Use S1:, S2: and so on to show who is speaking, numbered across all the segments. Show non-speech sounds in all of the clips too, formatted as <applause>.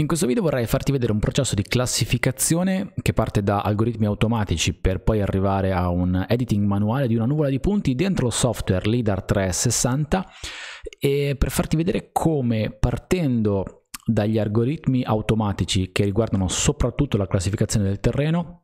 S1: In questo video vorrei farti vedere un processo di classificazione che parte da algoritmi automatici per poi arrivare a un editing manuale di una nuvola di punti dentro il software LIDAR 360 e per farti vedere come partendo dagli algoritmi automatici che riguardano soprattutto la classificazione del terreno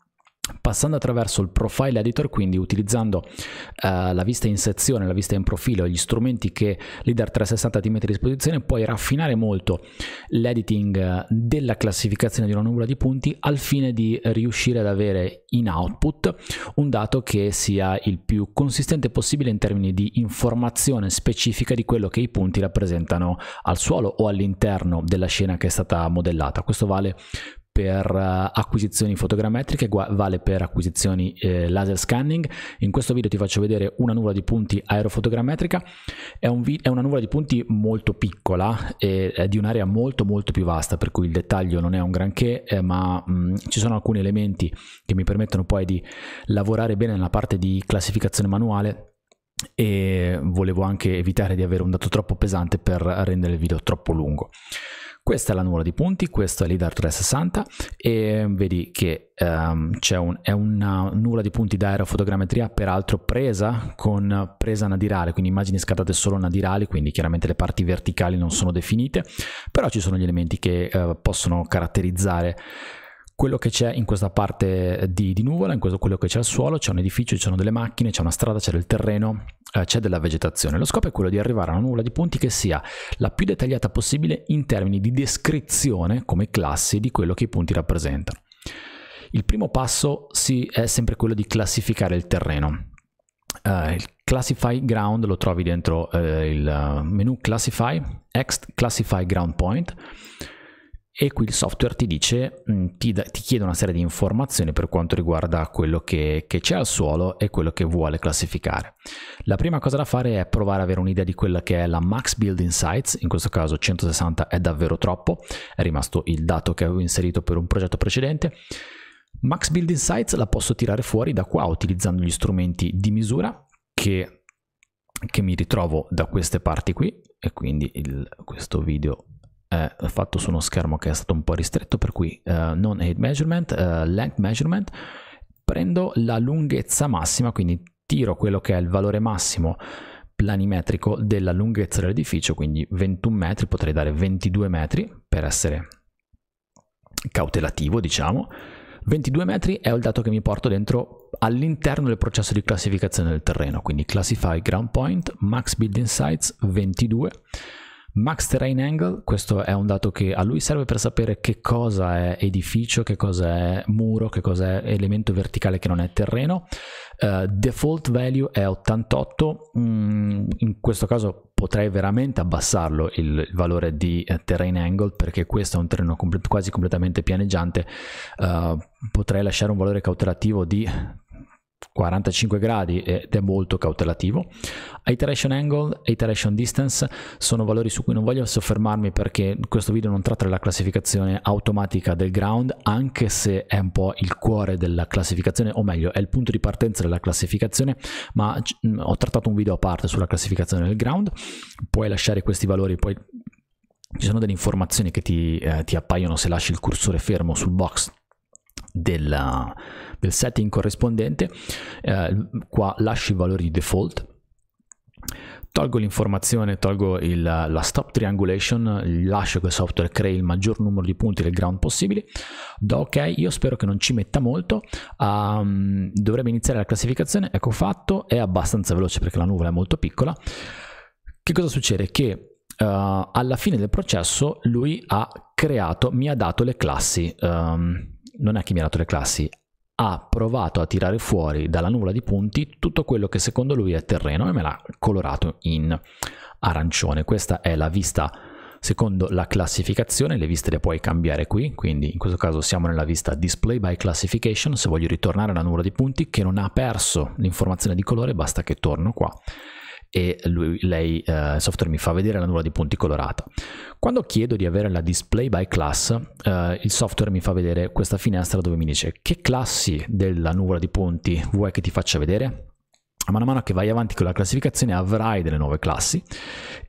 S1: Passando attraverso il profile editor, quindi utilizzando eh, la vista in sezione, la vista in profilo, gli strumenti che Leader 360 ti mette a disposizione, puoi raffinare molto l'editing eh, della classificazione di una nuvola di punti al fine di riuscire ad avere in output un dato che sia il più consistente possibile in termini di informazione specifica di quello che i punti rappresentano al suolo o all'interno della scena che è stata modellata. Questo vale per eh, acquisizioni fotogrammetriche, vale per acquisizioni eh, laser scanning. In questo video ti faccio vedere una nuvola di punti aerofotogrammetrica, è, un è una nuvola di punti molto piccola e è di un'area molto molto più vasta, per cui il dettaglio non è un granché, eh, ma mh, mm, ci sono alcuni elementi che mi permettono poi di lavorare bene nella parte di classificazione manuale e volevo anche evitare di avere un dato troppo pesante per rendere il video troppo lungo. Questa è la nuvola di punti, questo è l'IDAR 360 e vedi che um, c'è un, una nuvola di punti da aerofotogrammetria peraltro presa con presa nadirale, quindi immagini scattate solo nadirali, quindi chiaramente le parti verticali non sono definite, però ci sono gli elementi che uh, possono caratterizzare quello che c'è in questa parte di, di nuvola, in questo, quello che c'è al suolo, c'è un edificio, ci sono delle macchine, c'è una strada, c'è del terreno eh, c'è della vegetazione. Lo scopo è quello di arrivare a una nuvola di punti che sia la più dettagliata possibile in termini di descrizione come classi di quello che i punti rappresentano. Il primo passo è sempre quello di classificare il terreno. Uh, il classify ground lo trovi dentro uh, il menu classify, ext classify ground point e qui il software ti dice, mm, ti, da, ti chiede una serie di informazioni per quanto riguarda quello che, che c'è al suolo e quello che vuole classificare. La prima cosa da fare è provare ad avere un'idea di quella che è la max Building Sites, in questo caso 160 è davvero troppo, è rimasto il dato che avevo inserito per un progetto precedente. Max Building Sites la posso tirare fuori da qua utilizzando gli strumenti di misura che, che mi ritrovo da queste parti qui e quindi il, questo video è eh, fatto su uno schermo che è stato un po' ristretto, per cui uh, non height measurement, uh, length measurement, prendo la lunghezza massima, quindi tiro quello che è il valore massimo planimetrico della lunghezza dell'edificio, quindi 21 metri, potrei dare 22 metri per essere cautelativo, diciamo. 22 metri è il dato che mi porto dentro all'interno del processo di classificazione del terreno, quindi classify ground point, max building sites 22 Max Terrain Angle, questo è un dato che a lui serve per sapere che cosa è edificio, che cosa è muro, che cosa è elemento verticale che non è terreno. Uh, default value è 88, mm, in questo caso potrei veramente abbassarlo il, il valore di eh, terrain angle perché questo è un terreno compl- quasi completamente pianeggiante, uh, potrei lasciare un valore cautelativo di 45 gradi ed è molto cautelativo. Iteration angle e iteration distance sono valori su cui non voglio soffermarmi perché questo video non tratta la classificazione automatica del ground, anche se è un po' il cuore della classificazione, o meglio, è il punto di partenza della classificazione, ma mm, ho trattato un video a parte sulla classificazione del ground. Puoi lasciare questi valori, poi ci sono delle informazioni che ti, eh, ti appaiono se lasci il cursore fermo sul box della, del setting corrispondente, eh, qua lascio i valori di default, tolgo l'informazione, tolgo il, la stop triangulation, lascio che il software crei il maggior numero di punti del ground possibili, do ok, io spero che non ci metta molto, um, ehm, dovrebbe iniziare la classificazione, ecco fatto, è abbastanza veloce perché la nuvola è molto piccola, che cosa succede? Che Uh, alla fine del processo lui ha creato, mi ha dato le classi um, non ha chiamato le classi, ha provato a tirare fuori dalla nuvola di punti tutto quello che secondo lui è terreno e me l'ha colorato in arancione. Questa è la vista secondo la classificazione, le viste le puoi cambiare qui, quindi in questo caso siamo nella vista display by classification, se voglio ritornare alla nuvola di punti che non ha perso l'informazione di colore basta che torno qua e lui, lei, eh, il software mi fa vedere la nuvola di punti colorata. Quando chiedo di avere la display by class, eh, il software mi fa vedere questa finestra dove mi dice che classi della nuvola di punti vuoi che ti faccia vedere? Man mano che vai avanti con la classificazione avrai delle nuove classi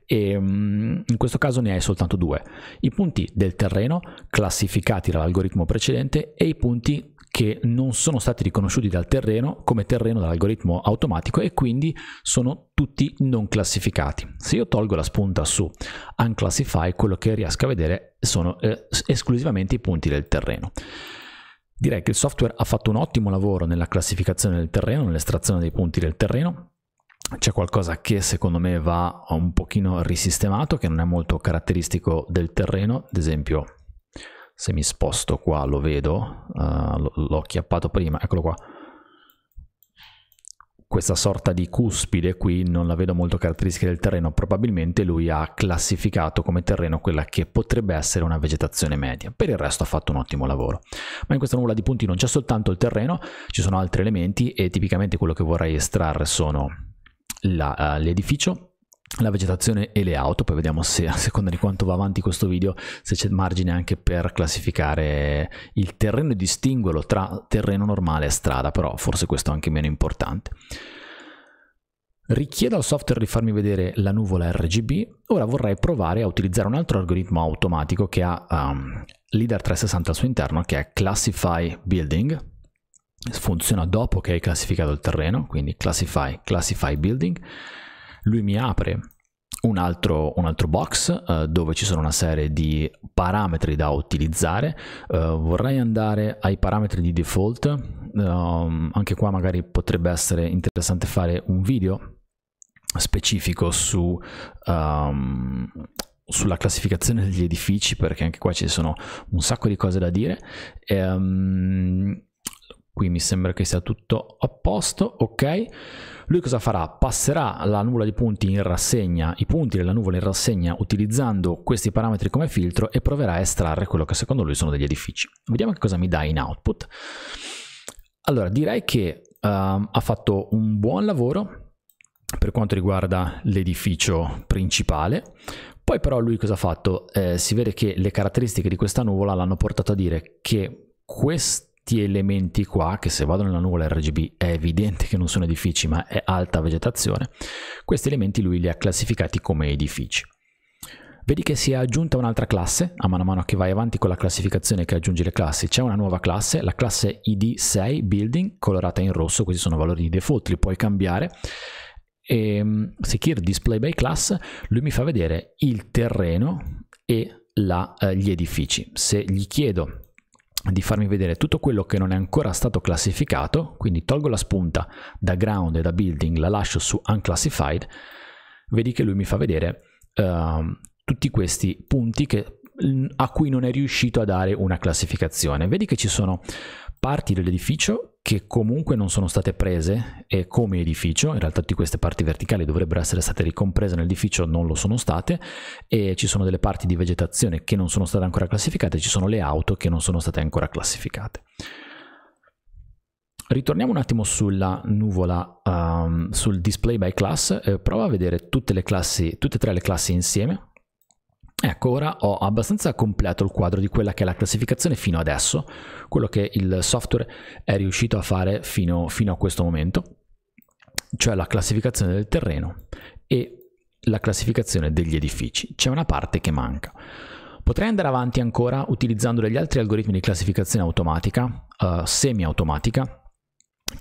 S1: e ehm, in questo caso ne hai soltanto due, i punti del terreno classificati dall'algoritmo precedente e i punti che non sono stati riconosciuti dal terreno come terreno dall'algoritmo automatico e quindi sono tutti non classificati. Se io tolgo la spunta su unclassify, quello che riesco a vedere sono eh, esclusivamente i punti del terreno. Direi che il software ha fatto un ottimo lavoro nella classificazione del terreno, nell'estrazione dei punti del terreno. C'è qualcosa che secondo me va un pochino risistemato, che non è molto caratteristico del terreno, ad esempio se mi sposto qua lo vedo, uh, l'ho chiappato prima, eccolo qua, questa sorta di cuspide qui non la vedo molto caratteristica del terreno, probabilmente lui ha classificato come terreno quella che potrebbe essere una vegetazione media, per il resto ha fatto un ottimo lavoro. Ma in questa nuvola di punti non c'è soltanto il terreno, ci sono altri elementi e tipicamente quello che vorrei estrarre sono eh, l'edificio la vegetazione e le auto, poi vediamo se a seconda di quanto va avanti questo video se c'è margine anche per classificare il terreno e distinguerlo tra terreno normale e strada, però forse questo è anche meno importante. Richiedo al software di farmi vedere la nuvola RGB, ora vorrei provare a utilizzare un altro algoritmo automatico che ha um, Leader 360 al suo interno che è Classify Building, funziona dopo che hai classificato il terreno, quindi Classify, Classify Building, lui mi apre un altro, un altro, box uh, dove ci sono una serie di parametri da utilizzare. Uh, vorrei andare ai parametri di default, um, anche qua magari potrebbe essere interessante fare un video specifico su, um, sulla classificazione degli edifici perché anche qua ci sono un sacco di cose da dire. E, um, Qui mi sembra che sia tutto a posto, ok? Lui cosa farà? Passerà la nuvola di punti in rassegna, i punti della nuvola in rassegna utilizzando questi parametri come filtro e proverà a estrarre quello che secondo lui sono degli edifici. Vediamo che cosa mi dà in output. Allora, direi che uh, ha fatto un buon lavoro per quanto riguarda l'edificio principale. Poi però lui cosa ha fatto? Eh, si vede che le caratteristiche di questa nuvola l'hanno portato a dire che questo questi elementi qua, che se vado nella nuvola RGB è evidente che non sono edifici ma è alta vegetazione, questi elementi lui li ha classificati come edifici. Vedi che si è aggiunta un'altra classe, a mano a mano che vai avanti con la classificazione che aggiungi le classi, c'è una nuova classe, la classe ID6 Building, colorata in rosso, questi sono valori di default, li puoi cambiare. E ehm, Secure Display by Class, lui mi fa vedere il terreno e la, eh, gli edifici. Se gli chiedo di farmi vedere tutto quello che non è ancora stato classificato, quindi tolgo la spunta da ground e da building, la lascio su unclassified, vedi che lui mi fa vedere uh, tutti questi punti che, mm, a cui non è riuscito a dare una classificazione. Vedi che ci sono parti dell'edificio che comunque non sono state prese eh, come edificio, in realtà tutte queste parti verticali dovrebbero essere state ricomprese nell'edificio, non lo sono state, e ci sono delle parti di vegetazione che non sono state ancora classificate, ci sono le auto che non sono state ancora classificate. Ritorniamo un attimo sulla nuvola, um, sul display by class, eh, prova a vedere tutte, classi, tutte e tre le classi insieme, Ecco, ora ho abbastanza completo il quadro di quella che è la classificazione fino adesso, quello che il software è riuscito a fare fino, fino a questo momento, cioè la classificazione del terreno e la classificazione degli edifici. C'è una parte che manca. Potrei andare avanti ancora utilizzando degli altri algoritmi di classificazione automatica, uh, semi-automatica,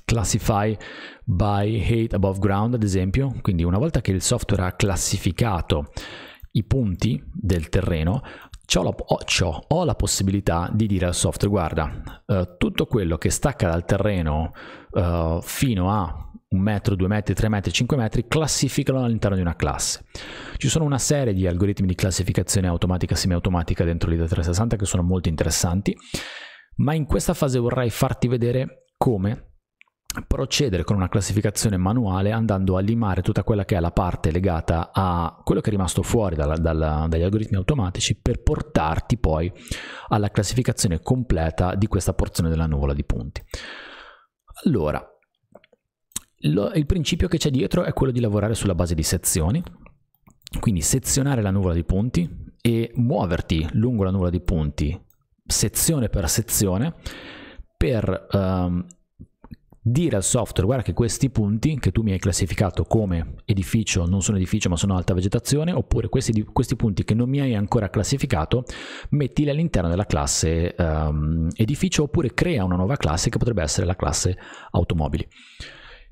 S1: classify by height above ground ad esempio, quindi una volta che il software ha classificato i punti del terreno, ho la, ho, ho la, possibilità di dire al software, guarda, eh, tutto quello che stacca dal terreno eh, fino a un metro, due metri, tre metri, cinque metri, classificano all'interno di una classe. Ci sono una serie di algoritmi di classificazione automatica semiautomatica dentro l'IDA 360 che sono molto interessanti, ma in questa fase vorrei farti vedere come procedere con una classificazione manuale andando a limare tutta quella che è la parte legata a quello che è rimasto fuori dalla, dalla, dagli algoritmi automatici per portarti poi alla classificazione completa di questa porzione della nuvola di punti. Allora, lo, il principio che c'è dietro è quello di lavorare sulla base di sezioni, quindi sezionare la nuvola di punti e muoverti lungo la nuvola di punti sezione per sezione per um, dire al software guarda che questi punti che tu mi hai classificato come edificio non sono edificio ma sono alta vegetazione oppure questi, questi punti che non mi hai ancora classificato mettili all'interno della classe um, edificio oppure crea una nuova classe che potrebbe essere la classe automobili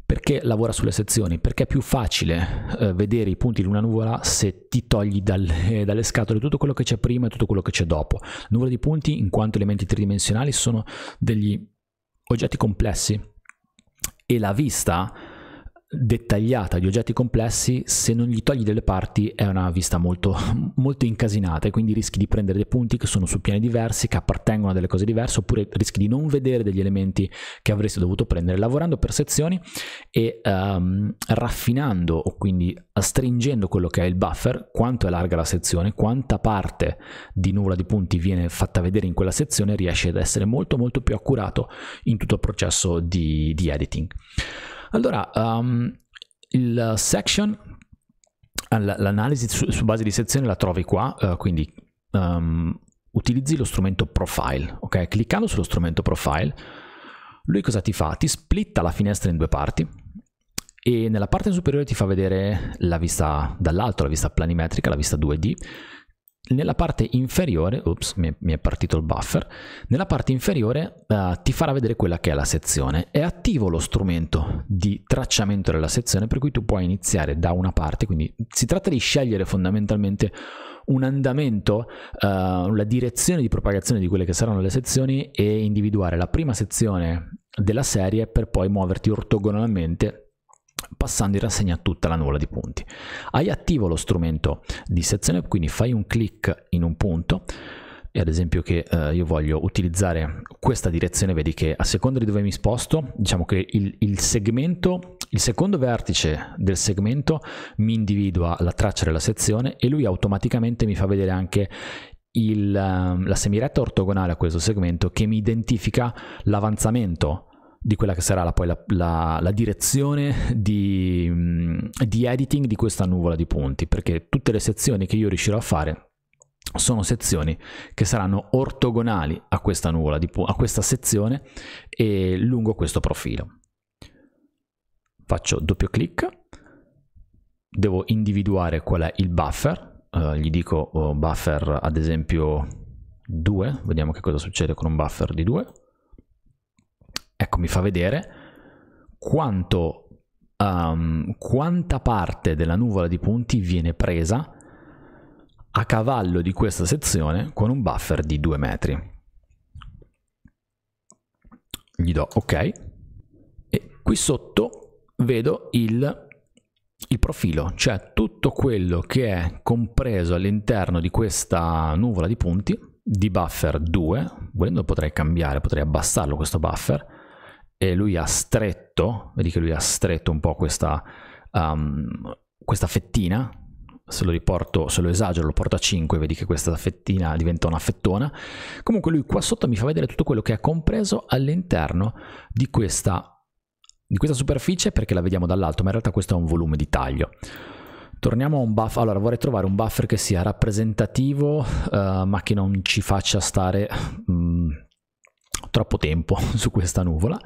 S1: perché lavora sulle sezioni? Perché è più facile eh, vedere i punti di una nuvola se ti togli dalle, eh, dalle scatole tutto quello che c'è prima e tutto quello che c'è dopo. Nuvole di punti, in quanto elementi tridimensionali, sono degli oggetti complessi e la vista dettagliata di oggetti complessi, se non gli togli delle parti è una vista molto, <laughs> molto incasinata e quindi rischi di prendere dei punti che sono su piani diversi, che appartengono a delle cose diverse, oppure rischi di non vedere degli elementi che avresti dovuto prendere. Lavorando per sezioni e um, raffinando o quindi stringendo quello che è il buffer, quanto è larga la sezione, quanta parte di nuvola di punti viene fatta vedere in quella sezione, riesce ad essere molto molto più accurato in tutto il processo di, di editing. Allora, um, il section, eh, l'analisi su, su, base di sezione la trovi qua, uh, quindi um, utilizzi lo strumento profile, ok? Cliccando sullo strumento profile, lui cosa ti fa? Ti splitta la finestra in due parti e nella parte superiore ti fa vedere la vista dall'alto, la vista planimetrica, la vista 2D nella parte inferiore, ops, mi è partito il buffer, nella parte inferiore eh, ti farà vedere quella che è la sezione. È attivo lo strumento di tracciamento della sezione per cui tu puoi iniziare da una parte, quindi si tratta di scegliere fondamentalmente un andamento, eh, la direzione di propagazione di quelle che saranno le sezioni e individuare la prima sezione della serie per poi muoverti ortogonalmente passando in rassegna tutta la nuvola di punti. Hai attivo lo strumento di sezione, quindi fai un clic in un punto e ad esempio che eh, io voglio utilizzare questa direzione, vedi che a seconda di dove mi sposto, diciamo che il, il segmento, il secondo vertice del segmento mi individua la traccia della sezione e lui automaticamente mi fa vedere anche il, ehm, la semiretta ortogonale a questo segmento che mi identifica l'avanzamento di quella che sarà la, poi la, la, la direzione di, mm, di editing di questa nuvola di punti, perché tutte le sezioni che io riuscirò a fare sono sezioni che saranno ortogonali a questa nuvola, di, a questa sezione e lungo questo profilo. Faccio doppio clic, devo individuare qual è il buffer, eh, gli dico oh, buffer ad esempio 2, vediamo che cosa succede con un buffer di 2 ecco mi fa vedere quanto, um, quanta parte della nuvola di punti viene presa a cavallo di questa sezione con un buffer di 2 metri. Gli do ok e qui sotto vedo il, il profilo, cioè tutto quello che è compreso all'interno di questa nuvola di punti di buffer 2, volendo potrei cambiare, potrei abbassarlo questo buffer, e lui ha stretto, vedi che lui ha stretto un po' questa, um, questa fettina, se lo riporto, se lo esagero, lo porto a 5, vedi che questa fettina diventa una fettona. Comunque lui qua sotto mi fa vedere tutto quello che ha compreso all'interno di questa, di questa superficie perché la vediamo dall'alto, ma in realtà questo è un volume di taglio. Torniamo a un buffer, allora vorrei trovare un buffer che sia rappresentativo uh, ma che non ci faccia stare mh, mm, troppo tempo <laughs> su questa nuvola.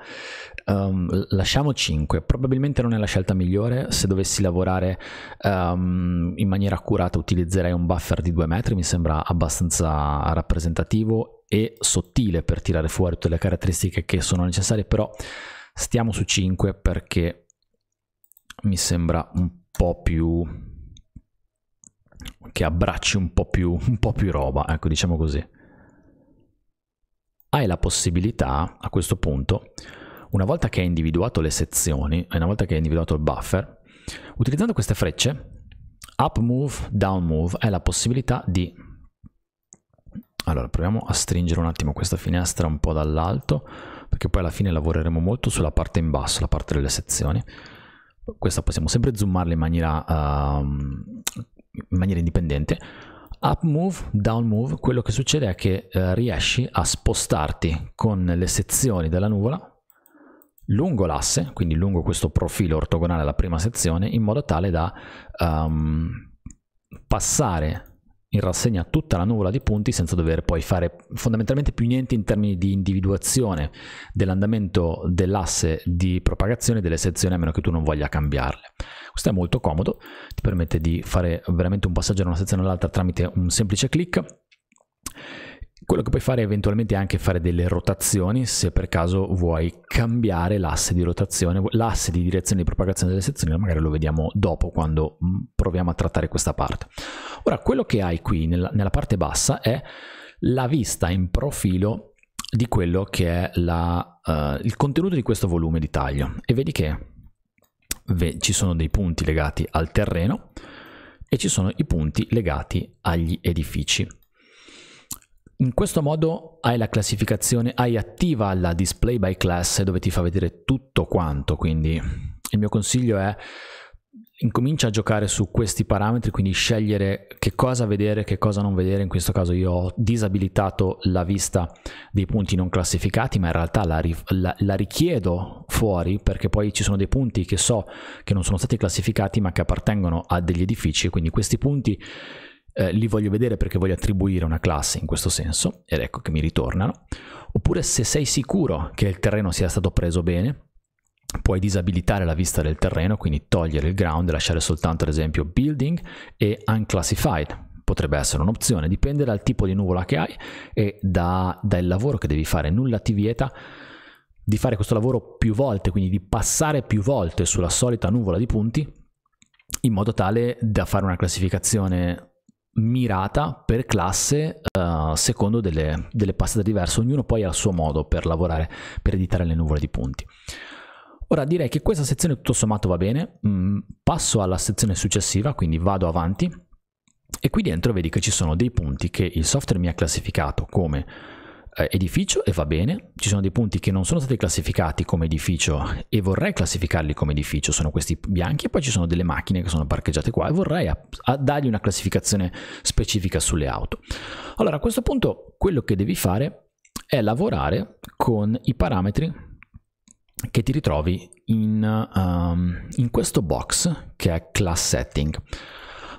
S1: Um, lasciamo 5, probabilmente non è la scelta migliore, se dovessi lavorare um, in maniera accurata utilizzerei un buffer di 2 metri, mi sembra abbastanza rappresentativo e sottile per tirare fuori tutte le caratteristiche che sono necessarie, però stiamo su 5 perché mi sembra un po' più che abbracci un po' più, un po più roba, ecco diciamo così hai la possibilità a questo punto, una volta che hai individuato le sezioni e una volta che hai individuato il buffer, utilizzando queste frecce, up move, down move, hai la possibilità di... Allora, proviamo a stringere un attimo questa finestra un po' dall'alto, perché poi alla fine lavoreremo molto sulla parte in basso, la parte delle sezioni. Questa possiamo sempre zoomarla in maniera, uh, in maniera indipendente, up move, down move, quello che succede è che eh, riesci a spostarti con le sezioni della nuvola lungo l'asse, quindi lungo questo profilo ortogonale alla prima sezione, in modo tale da um, passare in rassegna tutta la nuvola di punti senza dover poi fare fondamentalmente più niente in termini di individuazione dell'andamento dell'asse di propagazione delle sezioni a meno che tu non voglia cambiarle. Questo è molto comodo, ti permette di fare veramente un passaggio da una sezione all'altra tramite un semplice clic quello che puoi fare è eventualmente anche fare delle rotazioni se per caso vuoi cambiare l'asse di rotazione, l'asse di direzione di propagazione delle sezioni, magari lo vediamo dopo quando mm, proviamo a trattare questa parte. Ora, quello che hai qui nella, nella parte bassa è la vista in profilo di quello che è la, uh, il contenuto di questo volume di taglio e vedi che ci sono dei punti legati al terreno e ci sono i punti legati agli edifici. In questo modo hai la classificazione, hai attiva la display by class dove ti fa vedere tutto quanto, quindi il mio consiglio è incomincia a giocare su questi parametri, quindi scegliere che cosa vedere, che cosa non vedere. In questo caso io ho disabilitato la vista dei punti non classificati, ma in realtà la, la, la richiedo fuori perché poi ci sono dei punti che so che non sono stati classificati ma che appartengono a degli edifici, quindi questi punti eh, li voglio vedere perché voglio attribuire una classe in questo senso, ed ecco che mi ritornano, oppure se sei sicuro che il terreno sia stato preso bene, puoi disabilitare la vista del terreno, quindi togliere il ground e lasciare soltanto ad esempio building e unclassified, potrebbe essere un'opzione, dipende dal tipo di nuvola che hai e da, dal lavoro che devi fare, nulla ti vieta di fare questo lavoro più volte, quindi di passare più volte sulla solita nuvola di punti in modo tale da fare una classificazione mirata per classe uh, secondo delle, delle passate diverse, ognuno poi ha il suo modo per lavorare, per editare le nuvole di punti. Ora direi che questa sezione tutto sommato va bene, mm, passo alla sezione successiva, quindi vado avanti e qui dentro vedi che ci sono dei punti che il software mi ha classificato come eh, edificio e va bene, ci sono dei punti che non sono stati classificati come edificio e vorrei classificarli come edificio, sono questi bianchi e poi ci sono delle macchine che sono parcheggiate qua e vorrei a, a dargli una classificazione specifica sulle auto. Allora a questo punto quello che devi fare è lavorare con i parametri che ti ritrovi in, um, in questo box che è class setting.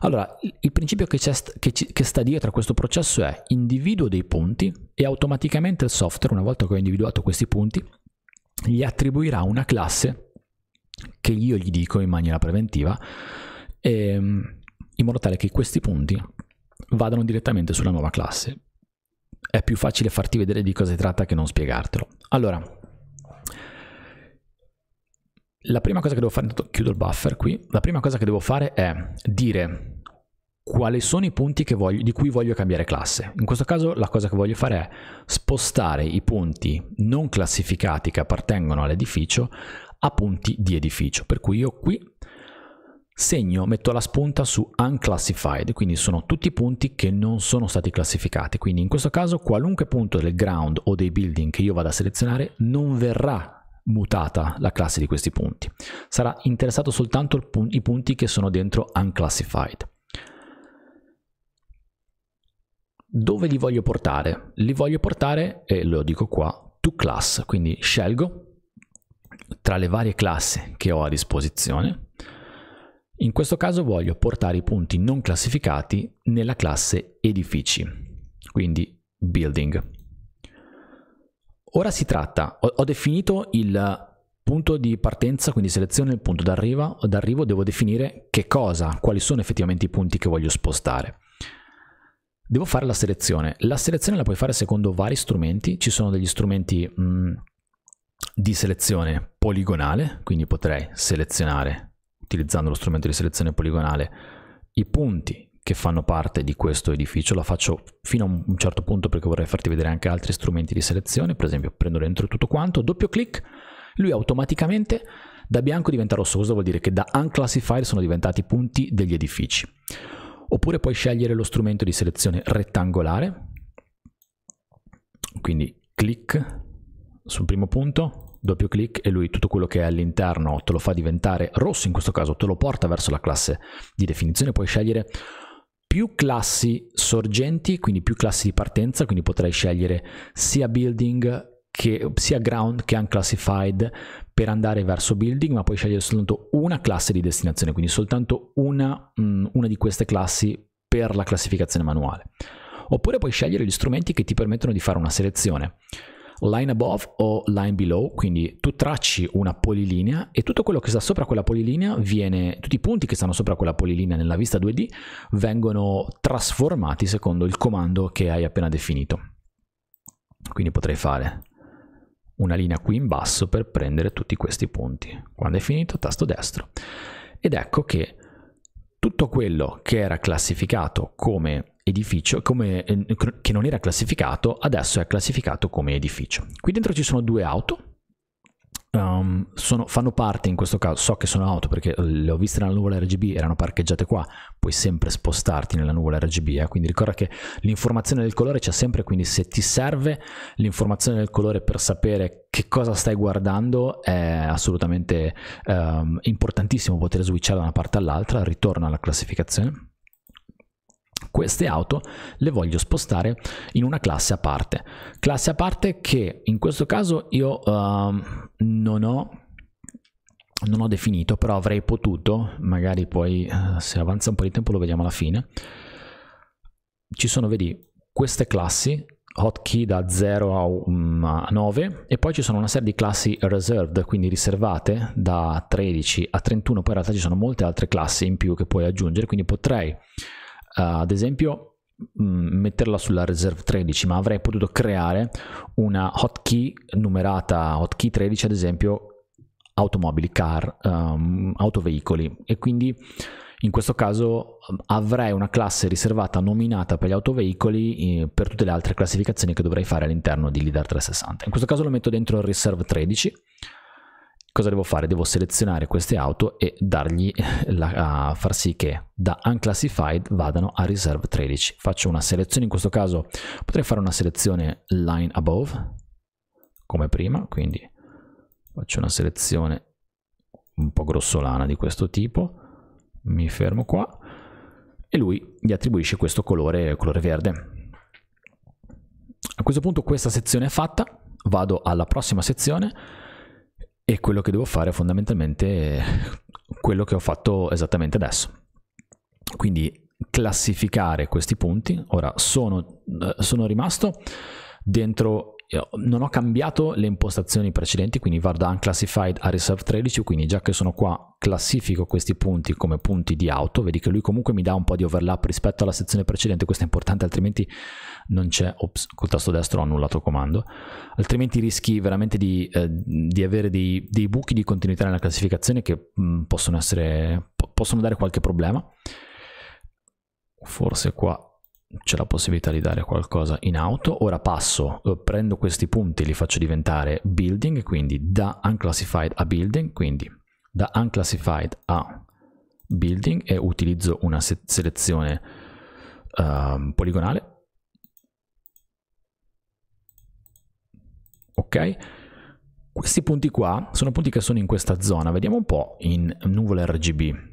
S1: Allora, il principio che, che, che, sta dietro a questo processo è individuo dei punti e automaticamente il software, una volta che ho individuato questi punti, gli attribuirà una classe che io gli dico in maniera preventiva, ehm, in modo tale che questi punti vadano direttamente sulla nuova classe. È più facile farti vedere di cosa si tratta che non spiegartelo. Allora, la prima cosa che devo fare, intanto chiudo il buffer qui, la prima cosa che devo fare è dire quali sono i punti voglio, di cui voglio cambiare classe. In questo caso la cosa che voglio fare è spostare i punti non classificati che appartengono all'edificio a punti di edificio. Per cui io qui segno, metto la spunta su unclassified, quindi sono tutti i punti che non sono stati classificati. Quindi in questo caso qualunque punto del ground o dei building che io vado a selezionare non verrà mutata la classe di questi punti. Sarà interessato soltanto pun i punti che sono dentro unclassified. Dove li voglio portare? Li voglio portare, e lo dico qua, to class, quindi scelgo tra le varie classi che ho a disposizione. In questo caso voglio portare i punti non classificati nella classe edifici, quindi building. Ora si tratta, ho, ho definito il punto di partenza, quindi seleziono il punto d'arrivo, devo definire che cosa, quali sono effettivamente i punti che voglio spostare. Devo fare la selezione. La selezione la puoi fare secondo vari strumenti, ci sono degli strumenti mh, mm, di selezione poligonale, quindi potrei selezionare utilizzando lo strumento di selezione poligonale i punti che fanno parte di questo edificio, la faccio fino a un certo punto perché vorrei farti vedere anche altri strumenti di selezione, per esempio prendo dentro tutto quanto, doppio clic, lui automaticamente da bianco diventa rosso, cosa vuol dire che da unclassified sono diventati punti degli edifici. Oppure puoi scegliere lo strumento di selezione rettangolare, quindi clic sul primo punto, doppio clic e lui tutto quello che è all'interno te lo fa diventare rosso, in questo caso te lo porta verso la classe di definizione, puoi scegliere più classi sorgenti, quindi più classi di partenza, quindi potrai scegliere sia building che sia ground che unclassified per andare verso building, ma puoi scegliere soltanto una classe di destinazione, quindi soltanto una, mm, una di queste classi per la classificazione manuale. Oppure puoi scegliere gli strumenti che ti permettono di fare una selezione line above o line below, quindi tu tracci una polilinea e tutto quello che sta sopra quella polilinea viene, tutti i punti che stanno sopra quella polilinea nella vista 2D vengono trasformati secondo il comando che hai appena definito. Quindi potrei fare una linea qui in basso per prendere tutti questi punti. Quando è finito, tasto destro. Ed ecco che tutto quello che era classificato come edificio come, eh, che non era classificato, adesso è classificato come edificio. Qui dentro ci sono due auto, Um, sono, fanno parte in questo caso, so che sono auto perché le ho viste nella nuvola RGB, erano parcheggiate qua, puoi sempre spostarti nella nuvola RGB, eh? quindi ricorda che l'informazione del colore c'è sempre, quindi se ti serve l'informazione del colore per sapere che cosa stai guardando è assolutamente um, importantissimo poter switchare da una parte all'altra, ritorna alla classificazione queste auto le voglio spostare in una classe a parte classe a parte che in questo caso io uh, non ho non ho definito però avrei potuto magari poi eh, se avanza un po' di tempo lo vediamo alla fine ci sono vedi queste classi hotkey da 0 a 9 mm, e poi ci sono una serie di classi reserved quindi riservate da 13 a 31 poi in realtà ci sono molte altre classi in più che puoi aggiungere quindi potrei eh, ad esempio mm, metterla sulla reserve 13 ma avrei potuto creare una hotkey numerata hotkey 13 ad esempio automobili car um, autoveicoli e quindi in questo caso mm, avrei una classe riservata nominata per gli autoveicoli eh, per tutte le altre classificazioni che dovrei fare all'interno di LIDAR 360 in questo caso lo metto dentro il reserve 13 cosa devo fare? Devo selezionare queste auto e dargli <laughs> la, far sì che da unclassified vadano a reserve 13. Faccio una selezione, in questo caso potrei fare una selezione line above, come prima, quindi faccio una selezione un po' grossolana di questo tipo, mi fermo qua e lui gli attribuisce questo colore, colore verde. A questo punto questa sezione è fatta, vado alla prossima sezione e quello che devo fare è fondamentalmente quello che ho fatto esattamente adesso. Quindi classificare questi punti, ora sono, eh, sono rimasto dentro non ho cambiato le impostazioni precedenti, quindi vado da Unclassified a Reserve 13, quindi già che sono qua classifico questi punti come punti di auto, vedi che lui comunque mi dà un po' di overlap rispetto alla sezione precedente, questo è importante, altrimenti non c'è, ops, col tasto destro ho annullato il comando, altrimenti rischi veramente di, eh, di avere dei, dei, buchi di continuità nella classificazione che mh, mm, possono, essere, possono dare qualche problema. Forse qua c'è la possibilità di dare qualcosa in auto. Ora passo, eh, prendo questi punti, li faccio diventare building, quindi da unclassified a building, quindi da unclassified a building e utilizzo una se selezione uh, poligonale. Ok? Questi punti qua sono punti che sono in questa zona, vediamo un po' in nuvole RGB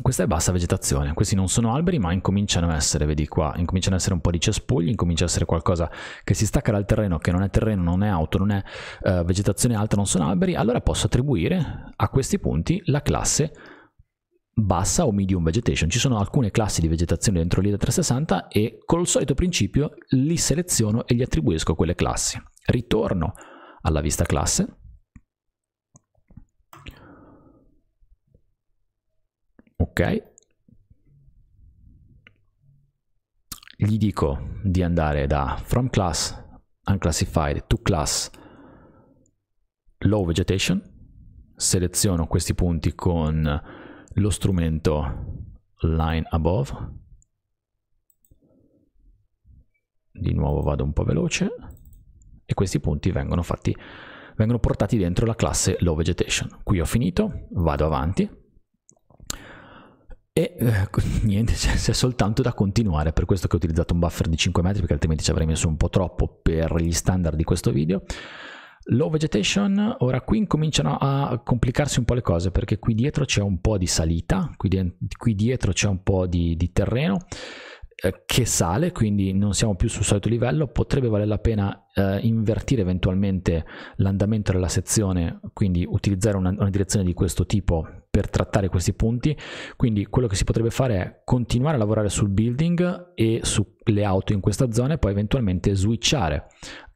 S1: questa è bassa vegetazione, questi non sono alberi ma incominciano a essere, vedi qua, incominciano a essere un po' di cespugli, incomincia a essere qualcosa che si stacca dal terreno, che non è terreno, non è auto, non è uh, vegetazione alta, non sono alberi, allora posso attribuire a questi punti la classe bassa o medium vegetation. Ci sono alcune classi di vegetazione dentro l'IDA 360 e col solito principio li seleziono e gli attribuisco quelle classi. Ritorno alla vista classe ok gli dico di andare da from class unclassified to class low vegetation seleziono questi punti con lo strumento line above di nuovo vado un po' veloce e questi punti vengono fatti vengono portati dentro la classe low vegetation qui ho finito vado avanti e eh, <laughs> niente, cioè, c'è, è soltanto da continuare, per questo che ho utilizzato un buffer di 5 metri perché altrimenti ci avrei messo un po' troppo per gli standard di questo video. Low vegetation, ora qui cominciano a complicarsi un po' le cose perché qui dietro c'è un po' di salita, qui, di, qui dietro c'è un po' di, di terreno eh, che sale, quindi non siamo più sul solito livello, potrebbe valere la pena eh, invertire eventualmente l'andamento della sezione, quindi utilizzare una, una direzione di questo tipo per trattare questi punti. Quindi quello che si potrebbe fare è continuare a lavorare sul building e sulle auto in questa zona e poi eventualmente switchare,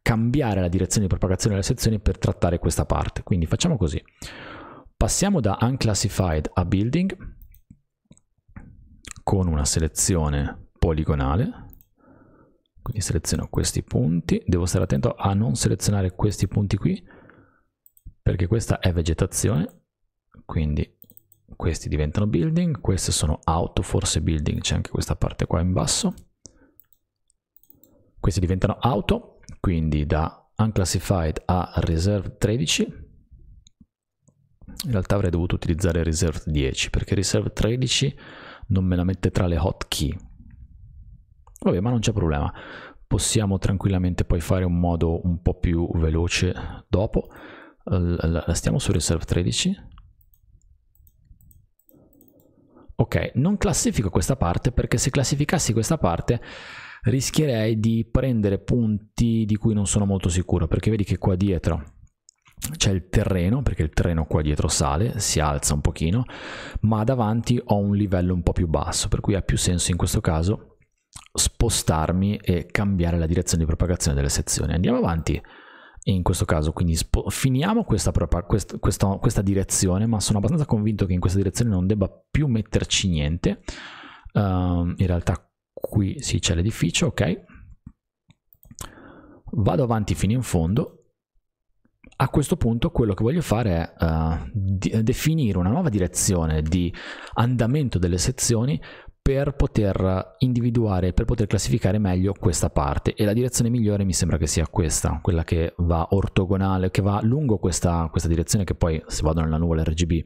S1: cambiare la direzione di propagazione delle sezioni per trattare questa parte. Quindi facciamo così. Passiamo da unclassified a building con una selezione poligonale. Quindi seleziono questi punti, devo stare attento a non selezionare questi punti qui perché questa è vegetazione, quindi questi diventano building, queste sono auto, forse building, c'è anche questa parte qua in basso. Questi diventano auto, quindi da unclassified a reserve 13. In realtà avrei dovuto utilizzare reserve 10 perché reserve 13 non me la mette tra le hotkey. Vabbè, ma non c'è problema. Possiamo tranquillamente poi fare un modo un po' più veloce dopo. Stiamo su reserve 13 Ok, non classifico questa parte perché se classificassi questa parte rischierei di prendere punti di cui non sono molto sicuro perché vedi che qua dietro c'è il terreno perché il terreno qua dietro sale, si alza un pochino, ma davanti ho un livello un po' più basso, per cui ha più senso in questo caso spostarmi e cambiare la direzione di propagazione delle sezioni. Andiamo avanti in questo caso quindi spo- finiamo questa, propria, quest- questa, questa, direzione, ma sono abbastanza convinto che in questa direzione non debba più metterci niente. Uh, in realtà qui sì c'è l'edificio, ok. Vado avanti fino in fondo. A questo punto quello che voglio fare è uh, di- definire una nuova direzione di andamento delle sezioni per poter individuare, per poter classificare meglio questa parte e la direzione migliore mi sembra che sia questa, quella che va ortogonale, che va lungo questa, questa direzione che poi se vado nella nuvola RGB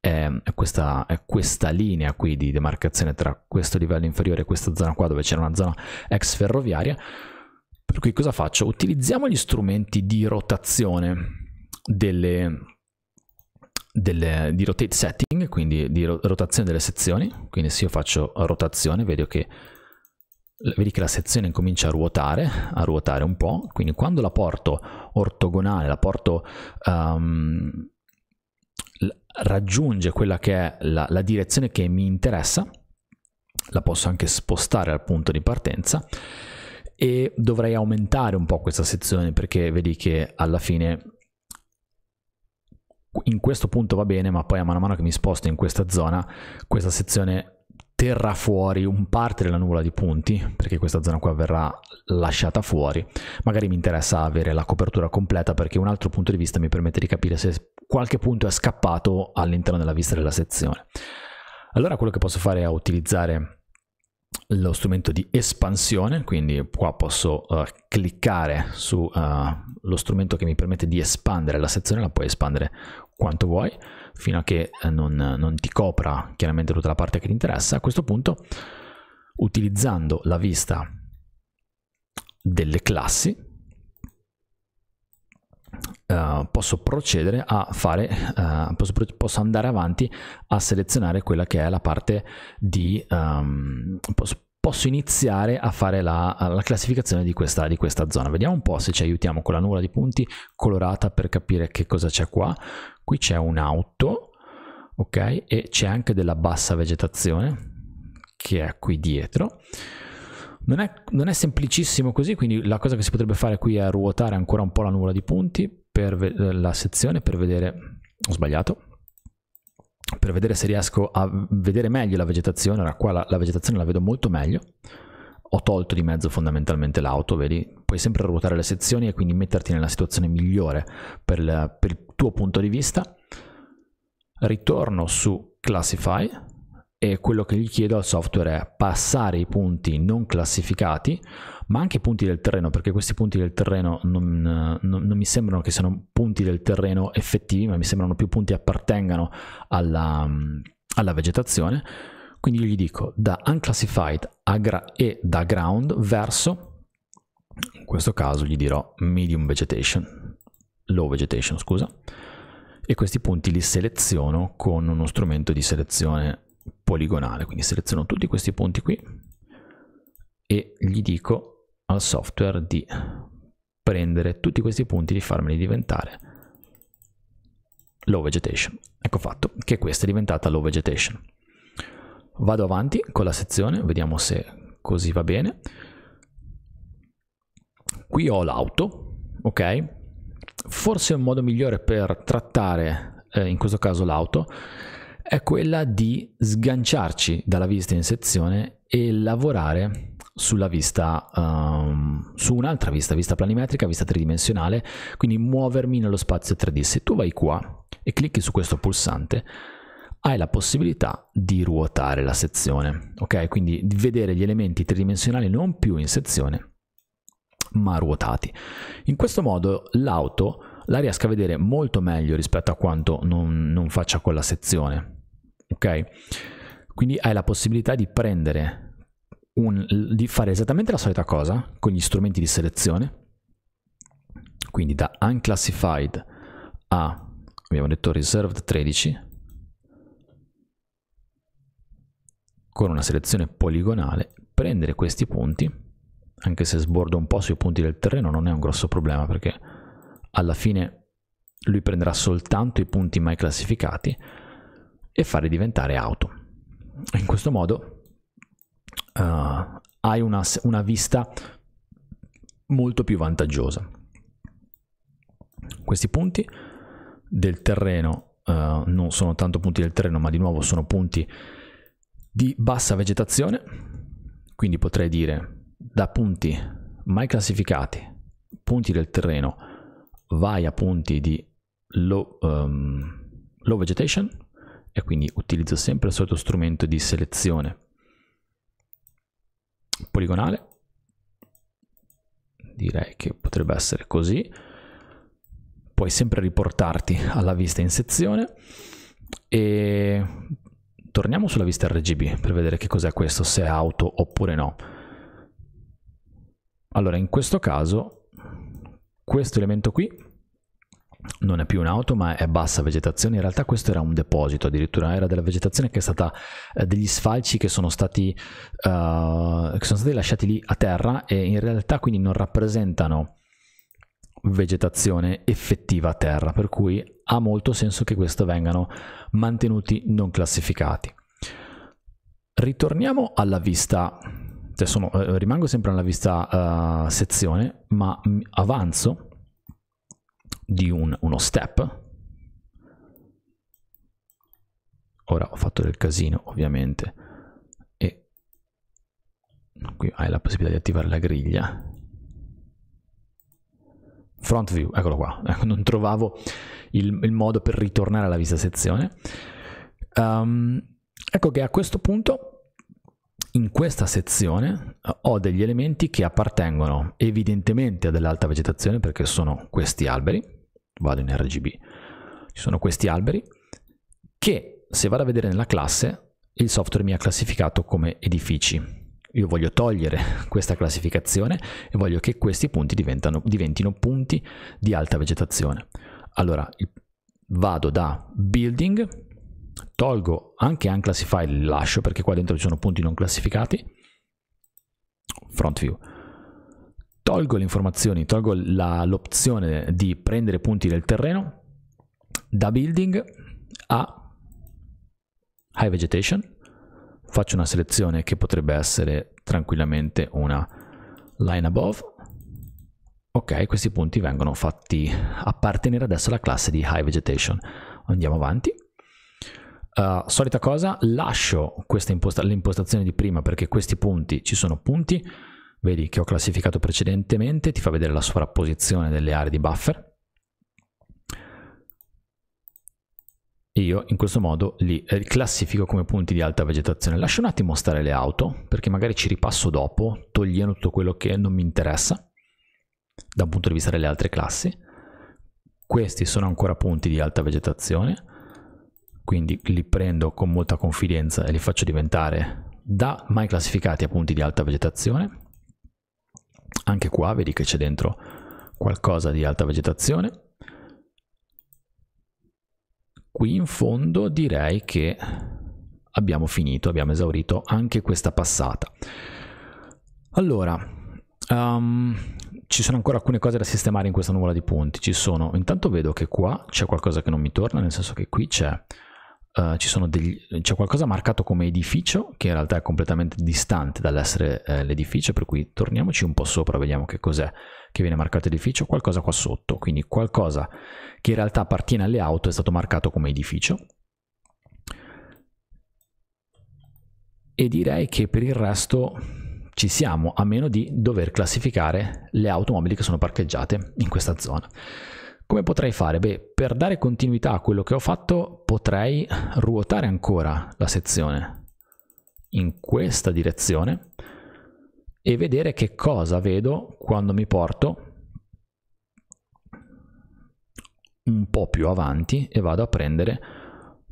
S1: è questa, è questa, linea qui di demarcazione tra questo livello inferiore e questa zona qua dove c'era una zona ex ferroviaria. Per cui cosa faccio? Utilizziamo gli strumenti di rotazione delle, delle, di rotate setting, quindi di rotazione delle sezioni, quindi se io faccio rotazione vedo che, vedi che la sezione comincia a ruotare, a ruotare un po', quindi quando la porto ortogonale, la porto... Um, raggiunge quella che è la, la, direzione che mi interessa, la posso anche spostare al punto di partenza e dovrei aumentare un po' questa sezione perché vedi che alla fine in questo punto va bene, ma poi a mano a mano che mi sposto in questa zona, questa sezione terrà fuori un parte della nuvola di punti, perché questa zona qua verrà lasciata fuori. Magari mi interessa avere la copertura completa perché un altro punto di vista mi permette di capire se qualche punto è scappato all'interno della vista della sezione. Allora quello che posso fare è utilizzare lo strumento di espansione, quindi qua posso uh, cliccare sullo eh, uh, strumento che mi permette di espandere la sezione, la puoi espandere quanto vuoi, fino a che eh, non, non ti copra chiaramente tutta la parte che ti interessa. A questo punto, utilizzando la vista delle classi, Uh, posso procedere a fare, uh, posso, posso, andare avanti a selezionare quella che è la parte di, um, ehm, posso, posso, iniziare a fare la, la classificazione di questa, di questa zona. Vediamo un po' se ci aiutiamo con la nuvola di punti colorata per capire che cosa c'è qua qui c'è un'auto ok e c'è anche della bassa vegetazione che è qui dietro non è, non è, semplicissimo così quindi la cosa che si potrebbe fare qui è ruotare ancora un po' la nuvola di punti per la sezione per vedere ho sbagliato per vedere se riesco a vedere meglio la vegetazione ora qua la, la vegetazione la vedo molto meglio ho tolto di mezzo fondamentalmente l'auto, vedi? Puoi sempre ruotare le sezioni e quindi metterti nella situazione migliore per, la, per il tuo punto di vista. Ritorno su Classify e quello che gli chiedo al software è passare i punti non classificati, ma anche i punti del terreno, perché questi punti del terreno non, non, non mi sembrano che siano punti del terreno effettivi, ma mi sembrano più punti appartengano alla, alla vegetazione quindi io gli dico da unclassified e da ground verso, in questo caso gli dirò medium vegetation, low vegetation scusa, e questi punti li seleziono con uno strumento di selezione poligonale, quindi seleziono tutti questi punti qui e gli dico al software di prendere tutti questi punti e di farmeli diventare low vegetation. Ecco fatto che questa è diventata low vegetation. Vado avanti con la sezione, vediamo se così va bene. Qui ho l'auto, ok? Forse un modo migliore per trattare, eh, in questo caso l'auto, è quella di sganciarci dalla vista in sezione e lavorare sulla vista, um, su un'altra vista, vista planimetrica, vista tridimensionale, quindi muovermi nello spazio 3D. Se tu vai qua e clicchi su questo pulsante, hai la possibilità di ruotare la sezione, ok? Quindi di vedere gli elementi tridimensionali non più in sezione, ma ruotati. In questo modo l'auto la riesca a vedere molto meglio rispetto a quanto non, non faccia con la sezione, ok? Quindi hai la possibilità di prendere un, di fare esattamente la solita cosa con gli strumenti di selezione, quindi da unclassified a, abbiamo detto reserved 13, con una selezione poligonale prendere questi punti, anche se sbordo un po' sui punti del terreno non è un grosso problema perché alla fine lui prenderà soltanto i punti mai classificati e farli diventare auto. In questo modo uh, hai una, una vista molto più vantaggiosa. Questi punti del terreno Uh, non sono tanto punti del terreno, ma di nuovo sono punti di bassa vegetazione, quindi potrei dire da punti mai classificati, punti del terreno, vai a punti di low, um, low vegetation e quindi utilizzo sempre il solito strumento di selezione poligonale, direi che potrebbe essere così, puoi sempre riportarti alla vista in sezione e torniamo sulla vista RGB per vedere che cos'è questo, se è auto oppure no. Allora, in questo caso, questo elemento qui non è più un'auto ma è bassa vegetazione in realtà questo era un deposito addirittura era della vegetazione che è stata eh, degli sfalci che sono stati uh, che sono stati lasciati lì a terra e in realtà quindi non rappresentano vegetazione effettiva a terra, per cui ha molto senso che questo vengano mantenuti non classificati. Ritorniamo alla vista, cioè sono, eh, rimango sempre alla vista uh, sezione, ma avanzo di un, uno step. Ora ho fatto del casino ovviamente e qui hai la possibilità di attivare la griglia front view, eccolo qua, <laughs> non trovavo il, il modo per ritornare alla vista sezione. Um, ecco che a questo punto in questa sezione ho degli elementi che appartengono evidentemente a dell'alta vegetazione perché sono questi alberi, vado in RGB, ci sono questi alberi che se vado a vedere nella classe il software mi ha classificato come edifici io voglio togliere <laughs> questa classificazione e voglio che questi punti diventino punti di alta vegetazione. Allora vado da building, tolgo anche unclassified, li lascio perché qua dentro ci sono punti non classificati, front view, tolgo le informazioni, tolgo l'opzione di prendere punti del terreno da building a high vegetation faccio una selezione che potrebbe essere tranquillamente una line above ok questi punti vengono fatti appartenere adesso alla classe di high vegetation andiamo avanti uh, solita cosa lascio imposta l'impostazione di prima perché questi punti ci sono punti vedi che ho classificato precedentemente ti fa vedere la sovrapposizione delle aree di buffer io in questo modo eh, li classifico come punti di alta vegetazione. Lascio un attimo stare le auto perché magari ci ripasso dopo togliendo tutto quello che non mi interessa da un punto di vista delle altre classi. Questi sono ancora punti di alta vegetazione, quindi li prendo con molta confidenza e li faccio diventare da mai classificati a punti di alta vegetazione. Anche qua vedi che c'è dentro qualcosa di alta vegetazione qui in fondo direi che abbiamo finito, abbiamo esaurito anche questa passata. Allora, um, ci sono ancora alcune cose da sistemare in questa nuvola di punti. Ci sono, intanto vedo che qua c'è qualcosa che non mi torna, nel senso che qui c'è Uh, degli, c'è qualcosa marcato come edificio che in realtà è completamente distante dall'essere eh, l'edificio, per cui torniamoci un po' sopra, vediamo che cos'è che viene marcato edificio, qualcosa qua sotto, quindi qualcosa che in realtà appartiene alle auto è stato marcato come edificio. E direi che per il resto ci siamo, a meno di dover classificare le automobili che sono parcheggiate in questa zona. Come potrei fare? Beh, per dare continuità a quello che ho fatto potrei ruotare ancora la sezione in questa direzione e vedere che cosa vedo quando mi porto un po' più avanti e vado a prendere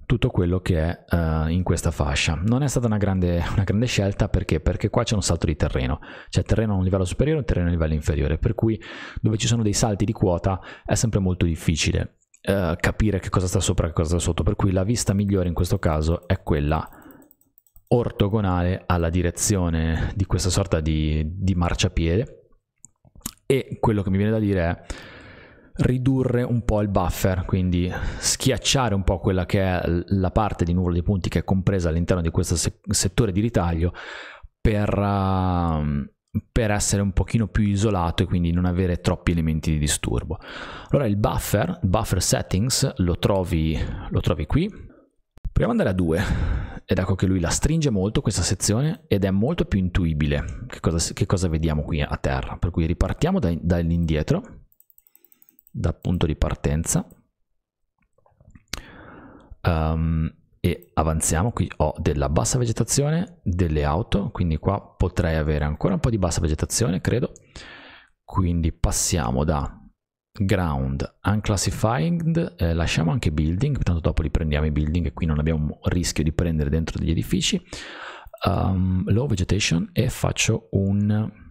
S1: tutto quello che è uh, in questa fascia. Non è stata una grande, <laughs> una grande, scelta perché? Perché qua c'è un salto di terreno, c'è cioè, terreno a un livello superiore e terreno a un livello inferiore, per cui dove ci sono dei salti di quota è sempre molto difficile uh, capire che cosa sta sopra e che cosa sta sotto, per cui la vista migliore in questo caso è quella ortogonale alla direzione di questa sorta di, di marciapiede e quello che mi viene da dire è ridurre un po' il buffer, quindi schiacciare un po' quella che è la parte di nuvolo dei punti che è compresa all'interno di questo se- settore di ritaglio per, uh, per, essere un pochino più isolato e quindi non avere troppi elementi di disturbo. Allora il buffer, buffer settings, lo trovi, lo trovi qui. Proviamo ad andare a 2 ed ecco che lui la stringe molto questa sezione ed è molto più intuibile che cosa, che cosa vediamo qui a terra. Per cui ripartiamo da, dall'indietro da punto di partenza um, e avanziamo qui ho della bassa vegetazione delle auto quindi qua potrei avere ancora un po' di bassa vegetazione credo quindi passiamo da ground unclassified eh, lasciamo anche building tanto dopo riprendiamo i building e qui non abbiamo rischio di prendere dentro degli edifici um, low vegetation e faccio un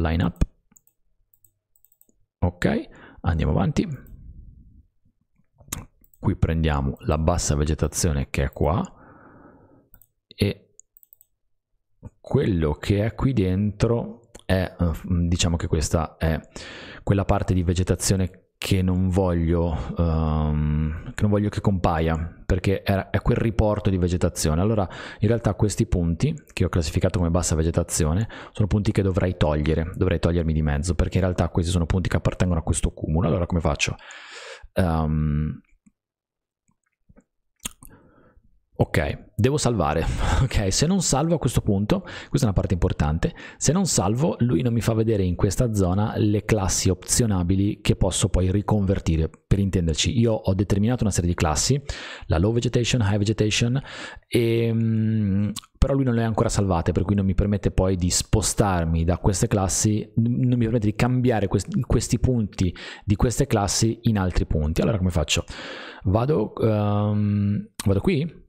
S1: lineup. Ok, andiamo avanti. Qui prendiamo la bassa vegetazione che è qua e quello che è qui dentro è, eh, diciamo che questa è quella parte di vegetazione che non voglio, um, che, non voglio che compaia perché è quel riporto di vegetazione. Allora, in realtà questi punti che ho classificato come bassa vegetazione sono punti che dovrei togliere, dovrei togliermi di mezzo, perché in realtà questi sono punti che appartengono a questo cumulo. Allora, come faccio? Um, Ok, devo salvare. <laughs> Ok, se non salvo a questo punto, questa è una parte importante, se non salvo lui non mi fa vedere in questa zona le classi opzionabili che posso poi riconvertire. Per intenderci, io ho determinato una serie di classi, la low vegetation, high vegetation, e, ehm, però lui non le ha ancora salvate, per cui non mi permette poi di spostarmi da queste classi, non mi permette di cambiare questi punti di queste classi in altri punti. Allora come faccio? Vado, um, vado qui?